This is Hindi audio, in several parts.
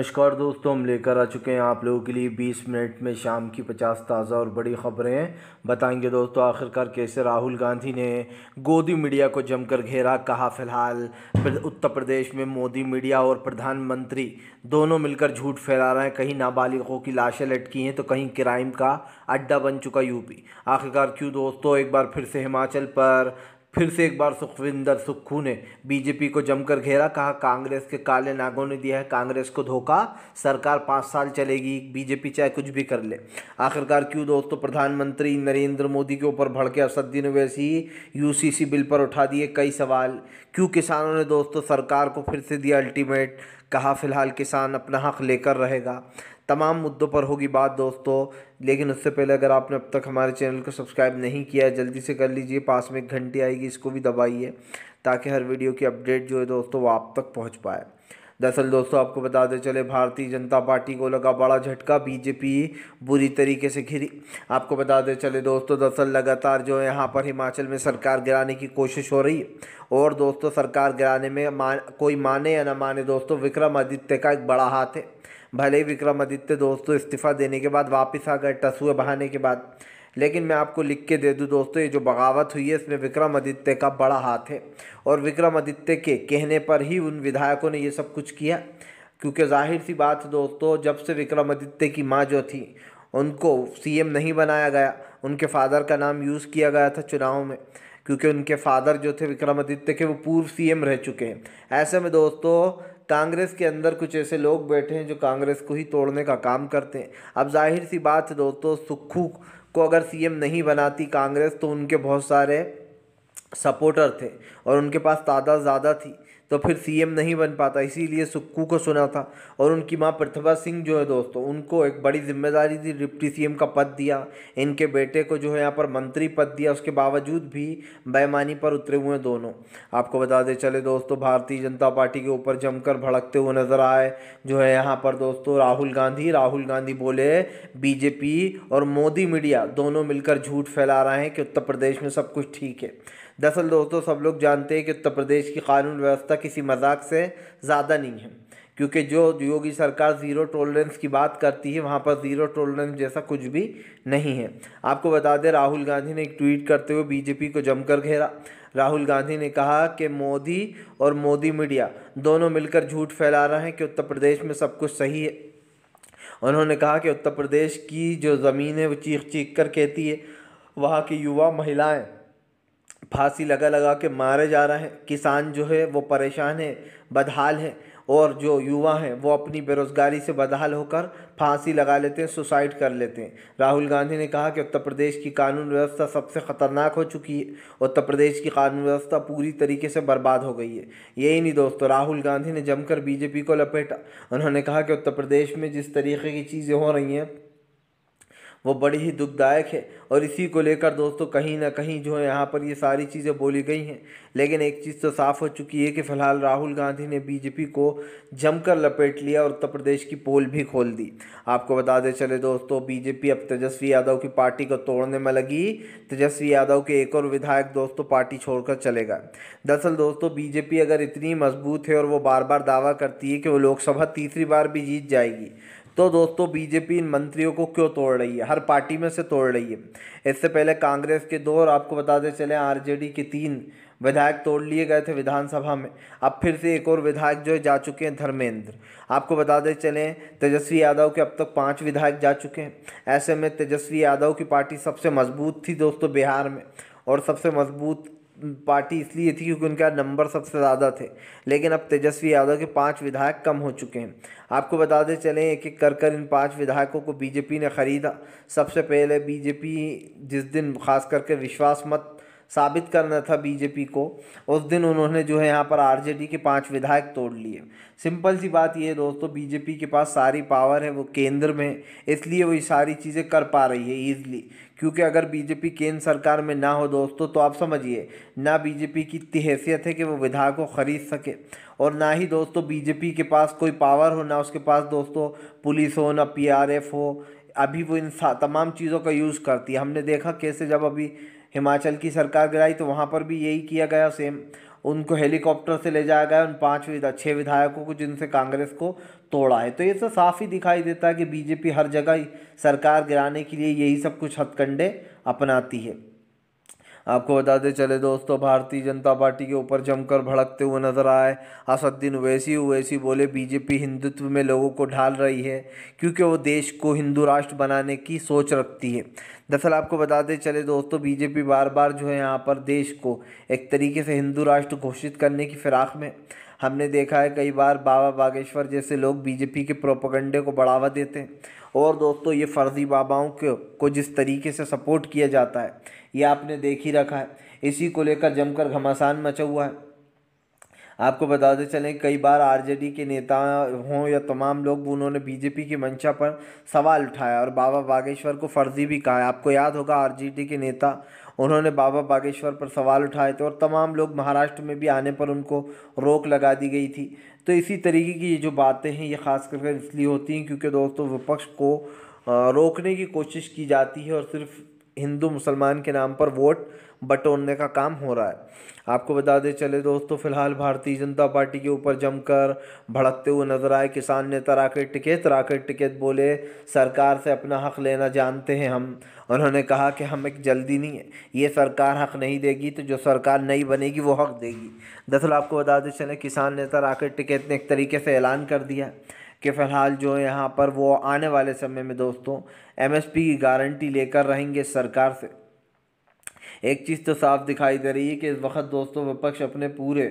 नमस्कार दोस्तों हम लेकर आ चुके हैं आप लोगों के लिए 20 मिनट में शाम की 50 ताज़ा और बड़ी खबरें बताएंगे दोस्तों आखिरकार कैसे राहुल गांधी ने गोदी मीडिया को जमकर घेरा कहा फिलहाल उत्तर प्रदेश में मोदी मीडिया और प्रधानमंत्री दोनों मिलकर झूठ फैला रहे हैं कहीं नाबालिगों की लाशें लटकी हैं तो कहीं क्राइम का अड्डा बन चुका यूपी आखिरकार क्यों दोस्तों एक बार फिर से हिमाचल पर फिर से एक बार सुखविंदर सुक्खू ने बीजेपी को जमकर घेरा कहा कांग्रेस के काले नागों ने दिया है कांग्रेस को धोखा सरकार पाँच साल चलेगी बीजेपी चाहे कुछ भी कर ले आखिरकार क्यों दोस्तों प्रधानमंत्री नरेंद्र मोदी के ऊपर भड़के असद्दीन वैसी यूसीसी बिल पर उठा दिए कई सवाल क्यों किसानों ने दोस्तों सरकार को फिर से दिया अल्टीमेट कहा फिलहाल किसान अपना हक लेकर रहेगा तमाम मुद्दों पर होगी बात दोस्तों लेकिन उससे पहले अगर आपने अब तक हमारे चैनल को सब्सक्राइब नहीं किया है जल्दी से कर लीजिए पास में एक घंटी आएगी इसको भी दबाइए ताकि हर वीडियो की अपडेट जो है दोस्तों वो आप तक पहुँच पाए दरअसल दोस्तों आपको बताते चले भारतीय जनता पार्टी को लगा बड़ा झटका बीजेपी बुरी तरीके से घिरी आपको बताते चले दोस्तों दरअसल लगातार जो है यहाँ पर हिमाचल में सरकार गिराने की कोशिश हो रही है और दोस्तों सरकार गिराने में मान कोई माने या ना माने दोस्तों विक्रमादित्य का एक बड़ा हाथ है भले ही विक्रमादित्य दोस्तों इस्तीफा देने के बाद वापस आ गए टसुए बहाने के बाद लेकिन मैं आपको लिख के दे दूँ दोस्तों ये जो बगावत हुई है इसमें विक्रमादित्य का बड़ा हाथ है और विक्रमादित्य के कहने पर ही उन विधायकों ने ये सब कुछ किया क्योंकि जाहिर सी बात दोस्तों जब से विक्रमादित्य की माँ जो थी उनको सीएम नहीं बनाया गया उनके फादर का नाम यूज़ किया गया था चुनाव में क्योंकि उनके फादर जो थे विक्रमादित्य के वो पूर्व सीएम रह चुके हैं ऐसे में दोस्तों कांग्रेस के अंदर कुछ ऐसे लोग बैठे हैं जो कांग्रेस को ही तोड़ने का काम करते हैं अब जाहिर सी बात है दोस्तों सुक्खू को अगर सीएम नहीं बनाती कांग्रेस तो उनके बहुत सारे सपोर्टर थे और उनके पास तादाद ज़्यादा थी तो फिर सीएम नहीं बन पाता इसीलिए सुक्कू को सुना था और उनकी माँ प्रतिभा सिंह जो है दोस्तों उनको एक बड़ी जिम्मेदारी दी डिप्टी सीएम का पद दिया इनके बेटे को जो है यहाँ पर मंत्री पद दिया उसके बावजूद भी बेमानी पर उतरे हुए हैं दोनों आपको बता दें चले दोस्तों भारतीय जनता पार्टी के ऊपर जमकर भड़कते हुए नजर आए जो है यहाँ पर दोस्तों राहुल गांधी राहुल गांधी बोले बीजेपी और मोदी मीडिया दोनों मिलकर झूठ फैला रहे हैं कि उत्तर प्रदेश में सब कुछ ठीक है दरअसल दोस्तों सब लोग जानते हैं कि उत्तर प्रदेश की कानून व्यवस्था किसी मजाक से ज़्यादा नहीं है क्योंकि जो योगी सरकार ज़ीरो टॉलरेंस की बात करती है वहाँ पर ज़ीरो टॉलरेंस जैसा कुछ भी नहीं है आपको बता दें राहुल गांधी ने एक ट्वीट करते हुए बीजेपी को जमकर घेरा राहुल गांधी ने कहा कि मोदी और मोदी मीडिया दोनों मिलकर झूठ फैला रहे हैं कि उत्तर प्रदेश में सब कुछ सही है उन्होंने कहा कि उत्तर प्रदेश की जो ज़मीन है वो चीख चीख कर कहती है वहाँ की युवा महिलाएँ फांसी लगा लगा के मारे जा रहे हैं किसान जो है वो परेशान है बदहाल है और जो युवा हैं वो अपनी बेरोज़गारी से बदहाल होकर फांसी लगा लेते हैं सुसाइड कर लेते हैं राहुल गांधी ने कहा कि उत्तर प्रदेश की कानून व्यवस्था सबसे ख़तरनाक हो चुकी है उत्तर प्रदेश की कानून व्यवस्था पूरी तरीके से बर्बाद हो गई है यही नहीं दोस्तों राहुल गांधी ने जमकर बीजेपी को लपेटा उन्होंने कहा कि उत्तर प्रदेश में जिस तरीके की चीज़ें हो रही हैं वो बड़ी ही दुखदायक है और इसी को लेकर दोस्तों कहीं ना कहीं जो है यहाँ पर ये सारी चीज़ें बोली गई हैं लेकिन एक चीज़ तो साफ़ हो चुकी है कि फ़िलहाल राहुल गांधी ने बीजेपी को जमकर लपेट लिया और उत्तर प्रदेश की पोल भी खोल दी आपको बता दें चले दोस्तों बीजेपी अब तेजस्वी यादव की पार्टी को तोड़ने में लगी तेजस्वी यादव के एक और विधायक दोस्तों पार्टी छोड़कर चले गए दरअसल दोस्तों बीजेपी अगर इतनी मजबूत है और वो बार बार दावा करती है कि वो लोकसभा तीसरी बार भी जीत जाएगी तो दोस्तों बीजेपी इन मंत्रियों को क्यों तोड़ रही है हर पार्टी में से तोड़ रही है इससे पहले कांग्रेस के दो और आपको बताते चले आरजेडी के तीन विधायक तोड़ लिए गए थे विधानसभा में अब फिर से एक और विधायक जो है जा चुके हैं धर्मेंद्र आपको बताते चले तेजस्वी यादव के अब तक पाँच विधायक जा चुके हैं ऐसे में तेजस्वी यादव की पार्टी सबसे मजबूत थी दोस्तों बिहार में और सबसे मजबूत पार्टी इसलिए थी क्योंकि उनका नंबर सबसे ज़्यादा थे लेकिन अब तेजस्वी यादव के पांच विधायक कम हो चुके हैं आपको बताते चले एक एक कर कर इन पांच विधायकों को बीजेपी ने ख़रीदा सबसे पहले बीजेपी जिस दिन खास करके विश्वास मत साबित करना था बीजेपी को उस दिन उन्होंने जो है यहाँ पर आरजेडी के पांच विधायक तोड़ लिए सिंपल सी बात यह है दोस्तों बीजेपी के पास सारी पावर है वो केंद्र में है इसलिए वो ये सारी चीज़ें कर पा रही है ईजली क्योंकि अगर बीजेपी केंद्र सरकार में ना हो दोस्तों तो आप समझिए ना बीजेपी की इतनी हैसियत है कि वो विधायक को ख़रीद सके और ना ही दोस्तों बीजेपी के पास कोई पावर हो ना उसके पास दोस्तों पुलिस हो ना पीआरएफ हो अभी वो इन तमाम चीज़ों का यूज़ करती है हमने देखा कैसे जब अभी हिमाचल की सरकार गिराई तो वहाँ पर भी यही किया गया सेम उनको हेलीकॉप्टर से ले जाया गया उन पाँच विधा छः विधायकों को जिनसे कांग्रेस को तोड़ा है तो ये सब साफ ही दिखाई देता है कि बीजेपी हर जगह सरकार गिराने के लिए यही सब कुछ हथकंडे अपनाती है आपको बताते चले दोस्तों भारतीय जनता पार्टी के ऊपर जमकर भड़कते हुए नजर आए असद्दीन वैसी वैसी बोले बीजेपी हिंदुत्व में लोगों को ढाल रही है क्योंकि वो देश को हिंदू राष्ट्र बनाने की सोच रखती है दरअसल आपको बताते चले दोस्तों बीजेपी बार बार जो है यहाँ पर देश को एक तरीके से हिंदू राष्ट्र घोषित करने की फिराक में हमने देखा है कई बार बाबा बागेश्वर जैसे लोग बीजेपी के प्रोपोगंडे को बढ़ावा देते हैं और दोस्तों ये फ़र्ज़ी बाबाओं को को जिस तरीके से सपोर्ट किया जाता है ये आपने देख ही रखा है इसी को लेकर जमकर घमासान मचा हुआ है आपको बताते चलें कई बार आरजेडी के नेता हों या तमाम लोग उन्होंने बीजेपी की मंशा पर सवाल उठाया और बाबा बागेश्वर को फर्जी भी कहा आपको याद होगा आरजेडी के नेता उन्होंने बाबा बागेश्वर पर सवाल उठाए थे और तमाम लोग महाराष्ट्र में भी आने पर उनको रोक लगा दी गई थी तो इसी तरीके की ये जो बातें हैं ये ख़ास करके इसलिए होती हैं क्योंकि दोस्तों विपक्ष को रोकने की कोशिश की जाती है और सिर्फ हिंदू मुसलमान के नाम पर वोट बटोरने का काम हो रहा है आपको बता दें चले दोस्तों फिलहाल भारतीय जनता पार्टी के ऊपर जमकर भड़कते हुए नजर आए किसान नेता राकेट टिकेत राकेट टिकेत बोले सरकार से अपना हक लेना जानते हैं हम उन्होंने कहा कि हम एक जल्दी नहीं है ये सरकार हक नहीं देगी तो जो सरकार नई बनेगी वो हक देगी दरअसल आपको बता दें चले किसान नेता राकेट टिकेत ने एक तरीके से ऐलान कर दिया कि फ़िलहाल जो यहाँ पर वो आने वाले समय में दोस्तों एमएसपी की गारंटी लेकर रहेंगे सरकार से एक चीज़ तो साफ दिखाई दे रही है कि इस वक्त दोस्तों विपक्ष अपने पूरे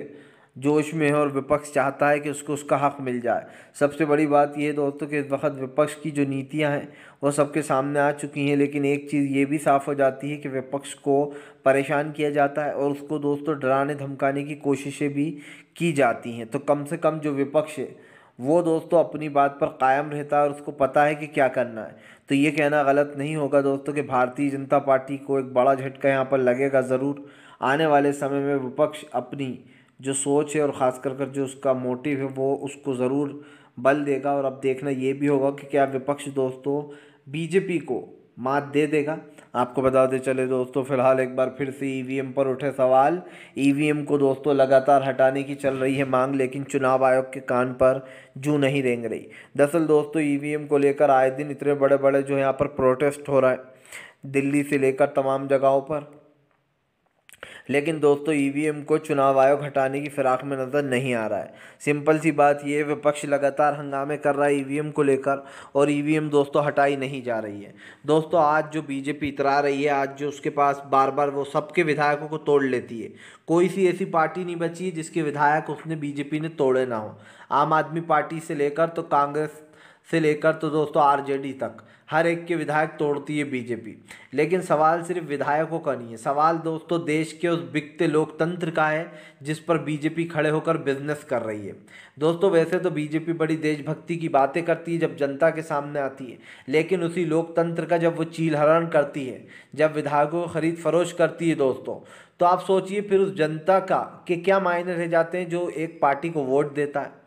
जोश में है और विपक्ष चाहता है कि उसको उसका हक़ मिल जाए सबसे बड़ी बात यह दोस्तों कि इस वक्त विपक्ष की जो नीतियां हैं वो सबके सामने आ चुकी हैं लेकिन एक चीज़ ये भी साफ़ हो जाती है कि विपक्ष को परेशान किया जाता है और उसको दोस्तों डराने धमकाने की कोशिशें भी की जाती हैं तो कम से कम जो विपक्ष है वो दोस्तों अपनी बात पर कायम रहता है और उसको पता है कि क्या करना है तो ये कहना गलत नहीं होगा दोस्तों कि भारतीय जनता पार्टी को एक बड़ा झटका यहाँ पर लगेगा ज़रूर आने वाले समय में विपक्ष अपनी जो सोच है और ख़ास कर कर जो उसका मोटिव है वो उसको ज़रूर बल देगा और अब देखना ये भी होगा कि क्या विपक्ष दोस्तों बीजेपी को मात दे देगा आपको बताते चले दोस्तों फिलहाल एक बार फिर से ईवीएम e पर उठे सवाल ईवीएम e को दोस्तों लगातार हटाने की चल रही है मांग लेकिन चुनाव आयोग के कान पर जू नहीं रेंग रही दरअसल दोस्तों ईवीएम e को लेकर आए दिन इतने बड़े बड़े जो यहाँ पर प्रोटेस्ट हो रहा है दिल्ली से लेकर तमाम जगहों पर लेकिन दोस्तों ईवीएम e को चुनाव आयोग हटाने की फिराक में नज़र नहीं आ रहा है सिंपल सी बात यह विपक्ष लगातार हंगामे कर रहा है ईवीएम e को लेकर और ईवीएम e दोस्तों हटाई नहीं जा रही है दोस्तों आज जो बीजेपी इतरा रही है आज जो उसके पास बार बार वो सबके विधायकों को तोड़ लेती है कोई सी ऐसी पार्टी नहीं बची है जिसके विधायक उसने बीजेपी ने तोड़े ना हो आम आदमी पार्टी से लेकर तो कांग्रेस से लेकर तो दोस्तों आरजेडी तक हर एक के विधायक तोड़ती है बीजेपी लेकिन सवाल सिर्फ विधायकों का नहीं है सवाल दोस्तों देश के उस बिकते लोकतंत्र का है जिस पर बीजेपी खड़े होकर बिजनेस कर रही है दोस्तों वैसे तो बीजेपी बड़ी देशभक्ति की बातें करती है जब जनता के सामने आती है लेकिन उसी लोकतंत्र का जब वो चीलहरण करती है जब विधायकों को खरीद फरोश करती है दोस्तों तो आप सोचिए फिर उस जनता का कि क्या मायने रह जाते हैं जो एक पार्टी को वोट देता है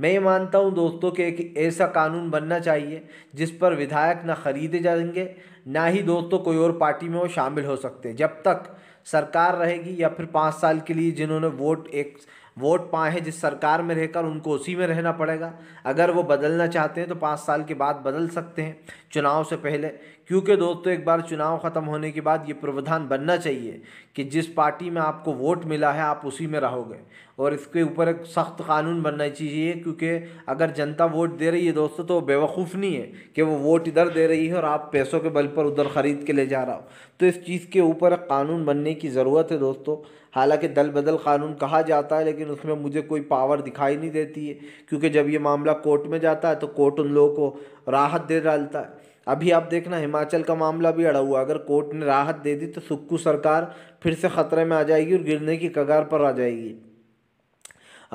मैं ये मानता हूँ दोस्तों कि एक ऐसा कानून बनना चाहिए जिस पर विधायक ना खरीदे जाएंगे ना ही दोस्तों कोई और पार्टी में वो शामिल हो सकते जब तक सरकार रहेगी या फिर पाँच साल के लिए जिन्होंने वोट एक वोट पाए हैं जिस सरकार में रहकर उनको उसी में रहना पड़ेगा अगर वो बदलना चाहते हैं तो पाँच साल के बाद बदल सकते हैं चुनाव से पहले क्योंकि दोस्तों एक बार चुनाव ख़त्म होने के बाद ये प्रावधान बनना चाहिए कि जिस पार्टी में आपको वोट मिला है आप उसी में रहोगे और इसके ऊपर एक सख्त कानून बनना चाहिए क्योंकि अगर जनता वोट दे रही है दोस्तों तो बेवकूफ़ नहीं है कि वो वोट इधर दे रही है और आप पैसों के बल पर उधर ख़रीद के ले जा रहा हो तो इस चीज़ के ऊपर कानून बनने की ज़रूरत है दोस्तों हालांकि दल बदल कानून कहा जाता है लेकिन उसमें मुझे कोई पावर दिखाई नहीं देती है क्योंकि जब ये मामला कोर्ट में जाता है तो कोर्ट उन लोगों को राहत दे डालता है अभी आप देखना हिमाचल का मामला भी अड़ा हुआ अगर कोर्ट ने राहत दे दी तो सुक्कू सरकार फिर से ख़तरे में आ जाएगी और गिरने की कगार पर आ जाएगी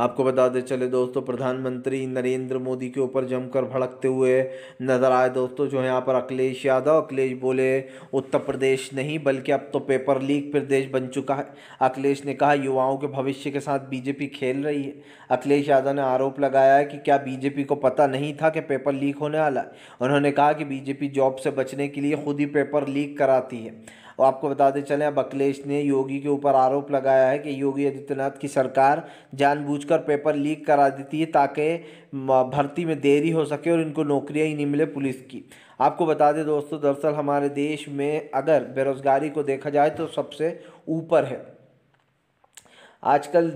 आपको बताते चले दोस्तों प्रधानमंत्री नरेंद्र मोदी के ऊपर जमकर भड़कते हुए नजर आए दोस्तों जो यहाँ पर अखिलेश यादव अखिलेश बोले उत्तर प्रदेश नहीं बल्कि अब तो पेपर लीक प्रदेश बन चुका है अखिलेश ने कहा युवाओं के भविष्य के साथ बीजेपी खेल रही है अखिलेश यादव ने आरोप लगाया है कि क्या बीजेपी को पता नहीं था कि पेपर लीक होने वाला है उन्होंने कहा कि बीजेपी जॉब से बचने के लिए खुद ही पेपर लीक कराती है और आपको बताते चले अब अखिलेश ने योगी के ऊपर आरोप लगाया है कि योगी आदित्यनाथ की सरकार जानबूझकर पेपर लीक करा देती है ताकि भर्ती में देरी हो सके और इनको नौकरियाँ ही नहीं मिले पुलिस की आपको बता दें दोस्तों दरअसल हमारे देश में अगर बेरोज़गारी को देखा जाए तो सबसे ऊपर है आजकल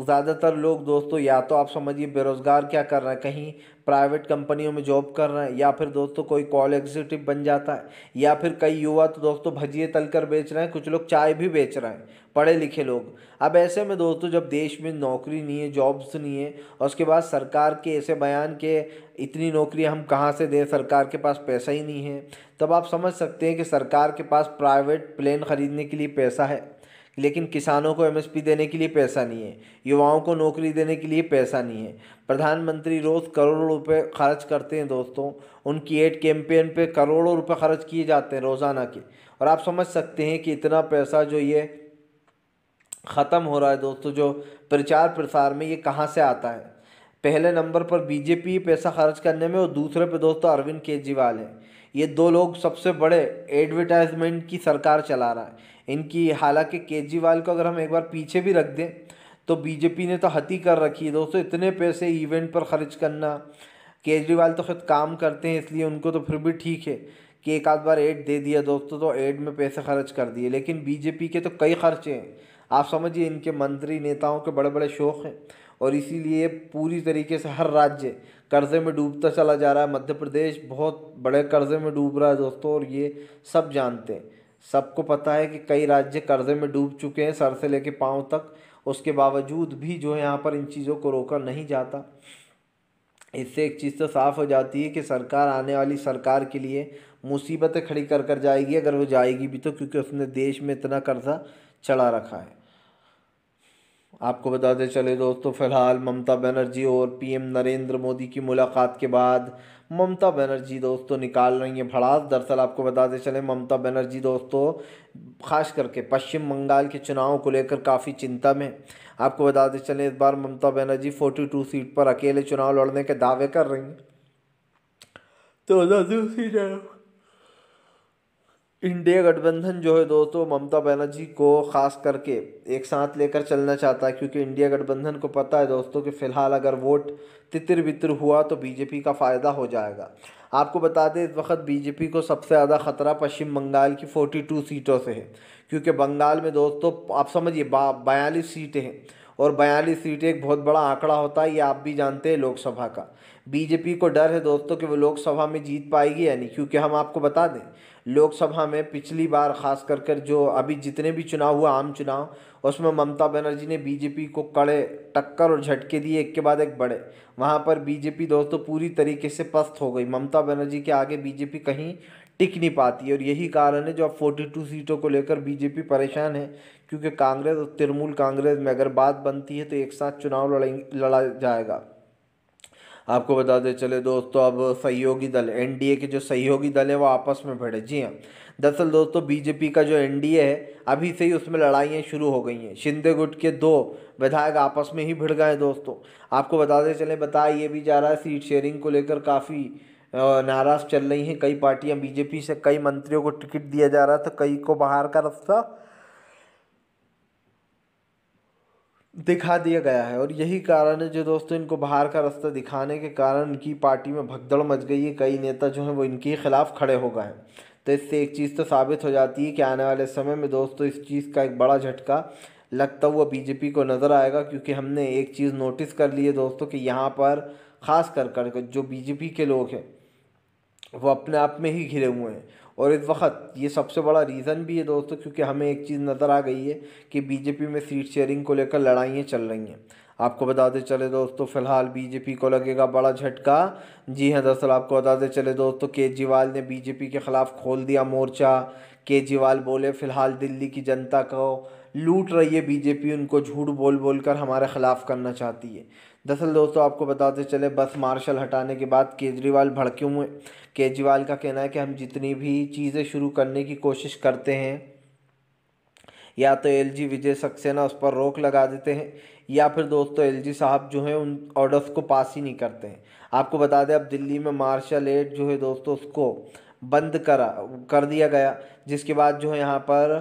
ज़्यादातर लोग दोस्तों या तो आप समझिए बेरोज़गार क्या कर रहे हैं कहीं प्राइवेट कंपनियों में जॉब कर रहे हैं या फिर दोस्तों कोई कॉल एग्जीक्यूटिव बन जाता है या फिर कई युवा तो दोस्तों भजिए तल कर बेच रहे हैं कुछ लोग चाय भी बेच रहे हैं पढ़े लिखे लोग अब ऐसे में दोस्तों जब देश में नौकरी नहीं है जॉब्स नहीं है और उसके बाद सरकार के ऐसे बयान के इतनी नौकरी हम कहाँ से दें सरकार के पास पैसा ही नहीं है तब आप समझ सकते हैं कि सरकार के पास प्राइवेट प्लेन ख़रीदने के लिए पैसा है लेकिन किसानों को एमएसपी देने के लिए पैसा नहीं है युवाओं को नौकरी देने के लिए पैसा नहीं है प्रधानमंत्री रोज़ करोड़ों रुपए खर्च करते हैं दोस्तों उनकी एड कैंपेन पे करोड़ों रुपए खर्च किए जाते हैं रोज़ाना के और आप समझ सकते हैं कि इतना पैसा जो ये ख़त्म हो रहा है दोस्तों जो प्रचार प्रसार में ये कहाँ से आता है पहले नंबर पर बीजेपी पैसा खर्च करने में और दूसरे पर दोस्तों अरविंद केजरीवाल है ये दो लोग सबसे बड़े एडवर्टाइजमेंट की सरकार चला रहा है इनकी हालांकि केजरीवाल को अगर हम एक बार पीछे भी रख दें तो बीजेपी ने तो हती कर रखी है दोस्तों इतने पैसे इवेंट पर खर्च करना केजरीवाल तो खुद काम करते हैं इसलिए उनको तो फिर भी ठीक है कि एक आध बार एड दे दिया दोस्तों तो एड में पैसे खर्च कर दिए लेकिन बीजेपी के तो कई खर्चे हैं आप समझिए इनके मंत्री नेताओं के बड़े बड़े शौक़ हैं और इसीलिए पूरी तरीके से हर राज्य कर्ज़े में डूबता चला जा रहा है मध्य प्रदेश बहुत बड़े कर्ज़े में डूब रहा है दोस्तों और ये सब जानते हैं सबको पता है कि कई राज्य कर्ज़े में डूब चुके हैं सर से लेके पाँव तक उसके बावजूद भी जो है यहाँ पर इन चीज़ों को रोका नहीं जाता इससे एक चीज़ तो साफ़ हो जाती है कि सरकार आने वाली सरकार के लिए मुसीबतें खड़ी कर कर जाएगी अगर वो जाएगी भी तो क्योंकि उसने देश में इतना कर्ज़ा चढ़ा रखा है आपको बताते चले दोस्तों फिलहाल ममता बनर्जी और पीएम नरेंद्र मोदी की मुलाकात के बाद ममता बनर्जी दोस्तों निकाल रही हैं भड़ास दरअसल आपको बताते चले ममता बनर्जी दोस्तों खास करके पश्चिम बंगाल के चुनाव को लेकर काफ़ी चिंता में आपको बताते चले इस बार ममता बनर्जी टू सीट पर अकेले चुनाव लड़ने के दावे कर रही हैं तो सीट है इंडिया गठबंधन जो है दोस्तों ममता बनर्जी को ख़ास करके एक साथ लेकर चलना चाहता है क्योंकि इंडिया गठबंधन को पता है दोस्तों कि फ़िलहाल अगर वोट तितर बितर हुआ तो बीजेपी का फ़ायदा हो जाएगा आपको बता दें इस वक्त बीजेपी को सबसे ज़्यादा ख़तरा पश्चिम बंगाल की टू सीटों से है क्योंकि बंगाल में दोस्तों आप समझिए बयालीस सीटें हैं और बयालीस सीटें एक बहुत बड़ा आंकड़ा होता है ये आप भी जानते हैं लोकसभा का बीजेपी को डर है दोस्तों कि वो लोकसभा में जीत पाएगी या नहीं क्योंकि हम आपको बता दें लोकसभा में पिछली बार खास कर कर जो अभी जितने भी चुनाव हुआ आम चुनाव उसमें ममता बनर्जी ने बीजेपी को कड़े टक्कर और झटके दिए एक के बाद एक बड़े वहाँ पर बीजेपी दोस्तों पूरी तरीके से पस्त हो गई ममता बनर्जी के आगे बीजेपी कहीं टिक नहीं पाती है और यही कारण है जो अब फोर्टी टू सीटों को लेकर बीजेपी परेशान है क्योंकि कांग्रेस और तृणमूल कांग्रेस में अगर बात बनती है तो एक साथ चुनाव लड़ेंगे लड़ा जाएगा आपको बताते चले दोस्तों अब सहयोगी दल एनडीए के जो सहयोगी दल है वो आपस में भिड़े जी हाँ दरअसल दोस्तों बीजेपी का जो एनडीए है अभी से ही उसमें लड़ाइयाँ शुरू हो गई हैं शिंदे गुट के दो विधायक आपस में ही भिड़ गए दोस्तों आपको बताते चले बताया ये भी जा रहा है सीट शेयरिंग को लेकर काफ़ी नाराज़ चल रही हैं कई पार्टियां बीजेपी से कई मंत्रियों को टिकट दिया जा रहा था कई को बाहर का रास्ता दिखा दिया गया है और यही कारण है जो दोस्तों इनको बाहर का रास्ता दिखाने के कारण इनकी पार्टी में भगदड़ मच गई है कई नेता जो हैं वो इनके खिलाफ खड़े हो गए हैं तो इससे एक चीज़ तो साबित हो जाती है कि आने वाले समय में दोस्तों इस चीज़ का एक बड़ा झटका लगता हुआ बीजेपी को नज़र आएगा क्योंकि हमने एक चीज़ नोटिस कर ली है दोस्तों कि यहाँ पर ख़ास कर कर जो बीजेपी के लोग हैं वो अपने आप में ही घिरे हुए हैं और इस वक्त ये सबसे बड़ा रीज़न भी है दोस्तों क्योंकि हमें एक चीज़ नज़र आ गई है कि बीजेपी में सीट शेयरिंग को लेकर लड़ाइयाँ चल रही हैं आपको बताते चले दोस्तों फिलहाल बीजेपी को लगेगा बड़ा झटका जी हाँ दरअसल आपको बताते चले दोस्तों केजरीवाल ने बीजेपी के ख़िलाफ़ खोल दिया मोर्चा केजरीवाल बोले फिलहाल दिल्ली की जनता को लूट रही है बीजेपी उनको झूठ बोल बोल कर हमारे ख़िलाफ़ करना चाहती है दरअसल दोस्तों आपको बताते चले बस मार्शल हटाने के बाद केजरीवाल भड़क्यों में केजरीवाल का कहना है कि हम जितनी भी चीज़ें शुरू करने की कोशिश करते हैं या तो एल जी विजय सक्सेना उस पर रोक लगा देते हैं या फिर दोस्तों एल जी साहब जो हैं उन ऑर्डर्स को पास ही नहीं करते हैं आपको बता दें अब दिल्ली में मार्शल एड जो है दोस्तों उसको बंद करा कर दिया गया जिसके बाद जो है यहाँ पर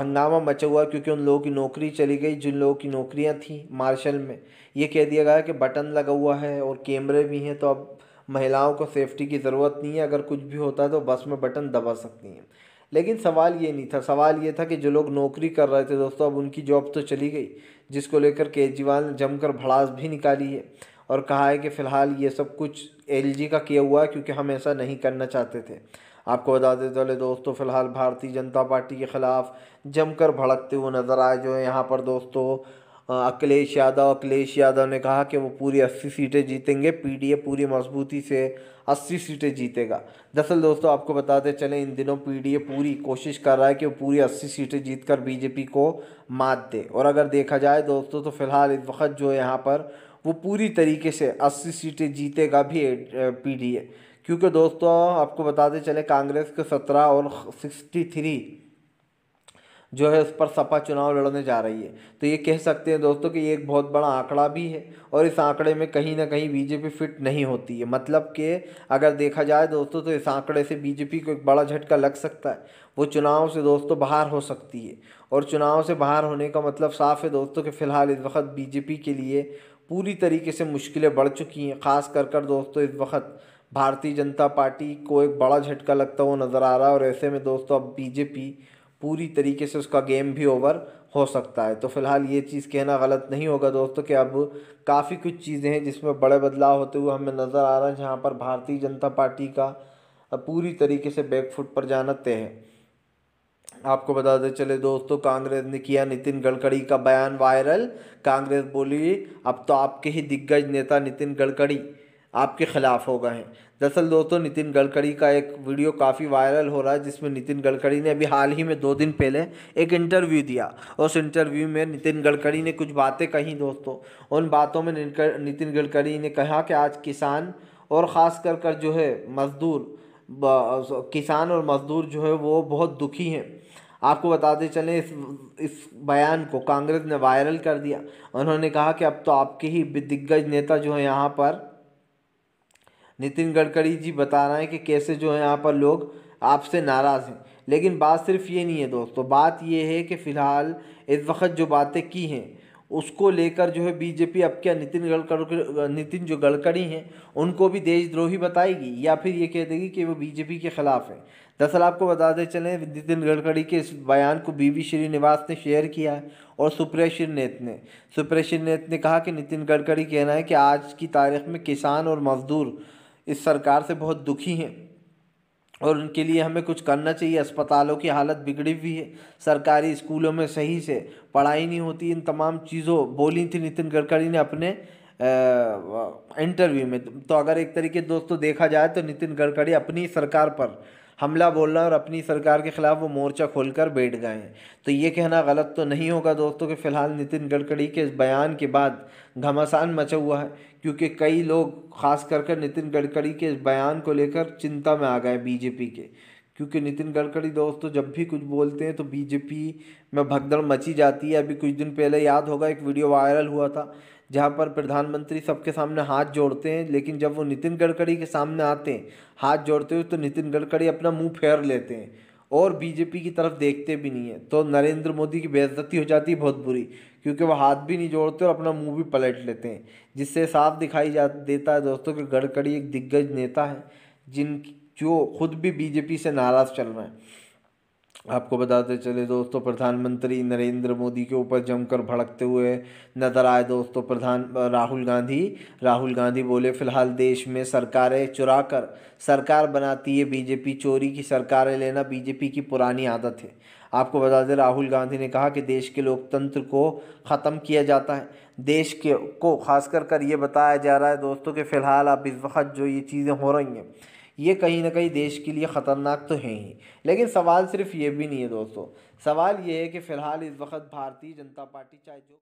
हंगामा मचा हुआ क्योंकि उन लोगों की नौकरी चली गई जिन लोगों की नौकरियाँ थी मार्शल में ये कह दिया गया कि बटन लगा हुआ है और कैमरे भी हैं तो अब महिलाओं को सेफ्टी की ज़रूरत नहीं है अगर कुछ भी होता है तो बस में बटन दबा सकती हैं लेकिन सवाल ये नहीं था सवाल ये था कि जो लोग नौकरी कर रहे थे दोस्तों अब उनकी जॉब तो चली गई जिसको लेकर केजरीवाल ने जमकर भड़ास भी निकाली है और कहा है कि फ़िलहाल ये सब कुछ एलजी का किया हुआ है क्योंकि हम ऐसा नहीं करना चाहते थे आपको बता देते चले दोस्तों फ़िलहाल भारतीय जनता पार्टी के ख़िलाफ़ जमकर भड़कते हुए नज़र आए जो है यहाँ पर दोस्तों अखिलेश यादव अखिलेश यादव ने कहा कि वो पूरी अस्सी सीटें जीतेंगे पीडीए पूरी मजबूती से अस्सी सीटें जीतेगा दरअसल दोस्तों आपको बताते चलें इन दिनों पीडीए पूरी कोशिश कर रहा है कि वो पूरी अस्सी सीटें जीतकर बीजेपी को मात दे और अगर देखा जाए दोस्तों तो फिलहाल इस वक्त जो यहाँ पर वो पूरी तरीके से अस्सी सीटें जीतेगा भी पी क्योंकि दोस्तों आपको बताते चले कांग्रेस के सत्रह और सिक्सटी थ्री जो है उस पर सपा चुनाव लड़ने जा रही है तो ये कह सकते हैं दोस्तों कि ये एक बहुत बड़ा आंकड़ा भी है और इस आंकड़े में कहीं ना कहीं बीजेपी फिट नहीं होती है मतलब कि अगर देखा जाए दोस्तों तो इस आंकड़े से बीजेपी को एक बड़ा झटका लग सकता है वो चुनाव से दोस्तों बाहर हो सकती है और चुनाव से बाहर होने का मतलब साफ है दोस्तों कि फ़िलहाल इस वक्त बीजेपी के लिए पूरी तरीके से मुश्किलें बढ़ चुकी हैं ख़ास कर कर दोस्तों इस वक्त भारतीय जनता पार्टी को एक बड़ा झटका लगता हुआ नज़र आ रहा है और ऐसे में दोस्तों अब बीजेपी पूरी तरीके से उसका गेम भी ओवर हो सकता है तो फिलहाल ये चीज़ कहना गलत नहीं होगा दोस्तों कि अब काफ़ी कुछ चीज़ें हैं जिसमें बड़े बदलाव होते हुए हमें नज़र आ रहा है जहाँ पर भारतीय जनता पार्टी का पूरी तरीके से बैकफुट पर जाना तय है आपको बताते चले दोस्तों कांग्रेस ने किया नितिन गडकरी का बयान वायरल कांग्रेस बोली अब तो आपके ही दिग्गज नेता नितिन गडकरी आपके खिलाफ हो गए हैं दरअसल दोस्तों नितिन गडकरी का एक वीडियो काफ़ी वायरल हो रहा है जिसमें नितिन गडकरी ने अभी हाल ही में दो दिन पहले एक इंटरव्यू दिया उस इंटरव्यू में नितिन गडकरी ने कुछ बातें कही दोस्तों उन बातों में नितिन गडकरी ने कहा कि आज किसान और ख़ास कर कर जो है मज़दूर किसान और मज़दूर जो है वो बहुत दुखी हैं आपको बताते चलें इस इस बयान को कांग्रेस ने वायरल कर दिया उन्होंने कहा कि अब तो आपके ही दिग्गज नेता जो है यहाँ पर नितिन गडकरी जी बता रहे हैं कि कैसे जो है यहाँ पर लोग आपसे नाराज़ हैं लेकिन बात सिर्फ ये नहीं है दोस्तों बात ये है कि फ़िलहाल इस वक्त जो बातें की हैं उसको लेकर जो है बीजेपी अब क्या नितिन गडकरी नितिन जो गडकरी हैं उनको भी देशद्रोही बताएगी या फिर ये कह देगी कि वो बीजेपी के ख़िलाफ़ हैं दरअसल आपको बताते चलें नितिन गडकरी के इस बयान को वी श्रीनिवास ने शेयर किया है और सुप्रिया श्रीनेत ने सुप्रिया श्रीनेत ने कहा कि नितिन गडकरी कहना है कि आज की तारीख में किसान और मजदूर इस सरकार से बहुत दुखी हैं और उनके लिए हमें कुछ करना चाहिए अस्पतालों की हालत बिगड़ी हुई है सरकारी स्कूलों में सही से पढ़ाई नहीं होती इन तमाम चीज़ों बोली थी नितिन गडकरी ने अपने इंटरव्यू में तो अगर एक तरीके दोस्तों देखा जाए तो नितिन गडकरी अपनी सरकार पर हमला बोलना और अपनी सरकार के ख़िलाफ़ वो मोर्चा खोलकर बैठ गए हैं तो ये कहना गलत तो नहीं होगा दोस्तों कि फ़िलहाल नितिन गडकरी के इस बयान के बाद घमासान मचा हुआ है क्योंकि कई लोग ख़ास कर कर नितिन गडकरी के इस बयान को लेकर चिंता में आ गए बीजेपी के क्योंकि नितिन गडकरी दोस्तों जब भी कुछ बोलते हैं तो बीजेपी में भगदड़ मची जाती है अभी कुछ दिन पहले याद होगा एक वीडियो वायरल हुआ था जहाँ पर प्रधानमंत्री सबके सामने हाथ जोड़ते हैं लेकिन जब वो नितिन गडकरी के सामने आते हैं हाथ जोड़ते हुए तो नितिन गडकरी अपना मुंह फेर लेते हैं और बीजेपी की तरफ देखते भी नहीं है तो नरेंद्र मोदी की बेइज्जती हो जाती है बहुत बुरी क्योंकि वह हाथ भी नहीं जोड़ते और अपना मुँह भी पलट लेते हैं जिससे साफ दिखाई जा देता है दोस्तों कि गडकरी एक दिग्गज नेता है जिन जो खुद भी बीजेपी से नाराज़ चल रहे हैं आपको बताते चले दोस्तों प्रधानमंत्री नरेंद्र मोदी के ऊपर जमकर भड़कते हुए नजर आए दोस्तों प्रधान राहुल गांधी राहुल गांधी बोले फिलहाल देश में सरकारें चुरा कर सरकार बनाती है बीजेपी चोरी की सरकारें लेना बीजेपी की पुरानी आदत है आपको बता दें राहुल गांधी ने कहा कि देश के लोकतंत्र को ख़त्म किया जाता है देश के को खास कर कर ये बताया जा रहा है दोस्तों कि फ़िलहाल अब इस वक्त जो ये चीज़ें हो रही हैं ये कहीं ना कहीं देश के लिए ख़तरनाक तो हैं ही लेकिन सवाल सिर्फ ये भी नहीं है दोस्तों सवाल ये है कि फ़िलहाल इस वक्त भारतीय जनता पार्टी चाहे जो